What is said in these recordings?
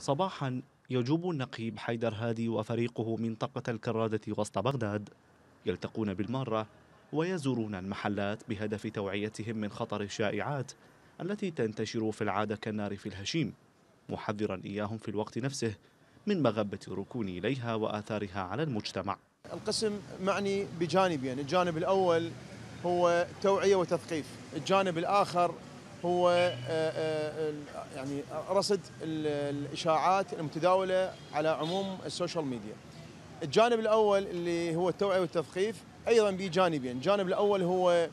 صباحا يجوب النقيب حيدر هادي وفريقه منطقة الكرادة وسط بغداد يلتقون بالمرة ويزورون المحلات بهدف توعيتهم من خطر الشائعات التي تنتشر في العادة كالنار في الهشيم محذرا إياهم في الوقت نفسه من مغبة الركون إليها وآثارها على المجتمع القسم معني بجانبين يعني الجانب الأول هو توعية وتثقيف الجانب الآخر هو آه، آه، يعني رصد الاشاعات المتداوله على عموم السوشيال ميديا. الجانب الاول اللي هو التوعيه والتثقيف ايضا به جانبين، الجانب الاول هو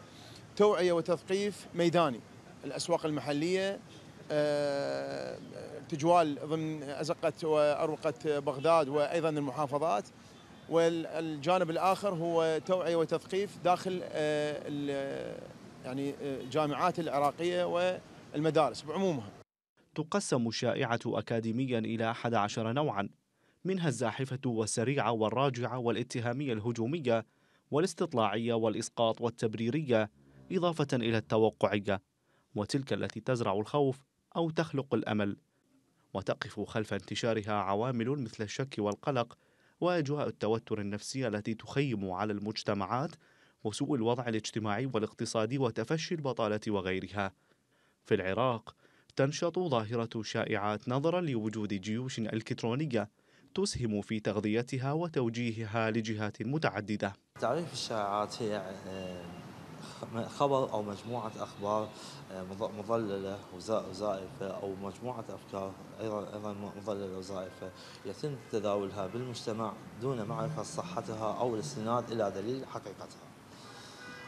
توعيه وتثقيف ميداني الاسواق المحليه آه، تجوال ضمن ازقه واروقه بغداد وايضا المحافظات. والجانب الاخر هو توعيه وتثقيف داخل يعني آه، جامعات العراقية والمدارس بعمومها تقسم الشائعة أكاديميا إلى 11 نوعا منها الزاحفة والسريعة والراجعة والاتهامية الهجومية والاستطلاعية والإسقاط والتبريرية إضافة إلى التوقعية وتلك التي تزرع الخوف أو تخلق الأمل وتقف خلف انتشارها عوامل مثل الشك والقلق واجواء التوتر النفسي التي تخيم على المجتمعات وسوء الوضع الاجتماعي والاقتصادي وتفشي البطالة وغيرها. في العراق تنشط ظاهرة شائعات نظرا لوجود جيوش إلكترونية تسهم في تغذيتها وتوجيهها لجهات متعددة. تعريف الشائعات هي آه، خبر أو مجموعة أخبار آه، مضللة وزائفة أو مجموعة أفكار أيضا مضللة وزائفة يتم تداولها بالمجتمع دون معرفة صحتها أو الاستناد إلى دليل حقيقتها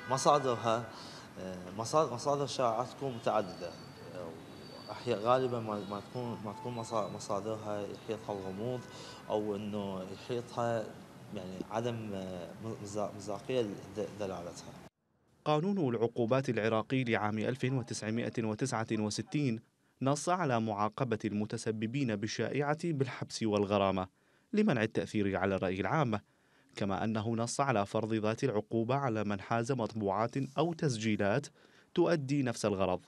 مصادرها آه، مصادر مصادر الشائعات تكون متعدده آه، غالبا ما تكون ما تكون مصادرها يحيطها الغموض او انه يحيطها يعني عدم آه، مصداقيه دلالتها. قانون العقوبات العراقي لعام 1969 نص على معاقبه المتسببين بالشائعه بالحبس والغرامه لمنع التاثير على الراي العام كما أنه نص على فرض ذات العقوبة على من حاز مطبوعات أو تسجيلات تؤدي نفس الغرض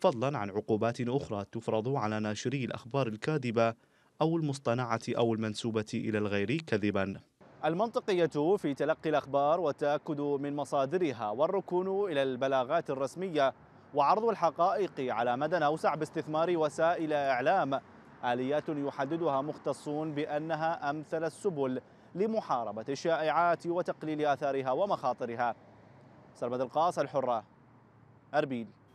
فضلا عن عقوبات أخرى تفرض على ناشري الأخبار الكاذبة أو المصطنعة أو المنسوبة إلى الغير كذبا المنطقية في تلقي الأخبار والتأكد من مصادرها والركون إلى البلاغات الرسمية وعرض الحقائق على مدى أوسع باستثمار وسائل إعلام آليات يحددها مختصون بأنها أمثل السبل لمحاربة الشائعات وتقليل آثارها ومخاطرها سربد القاص الحرة أربيل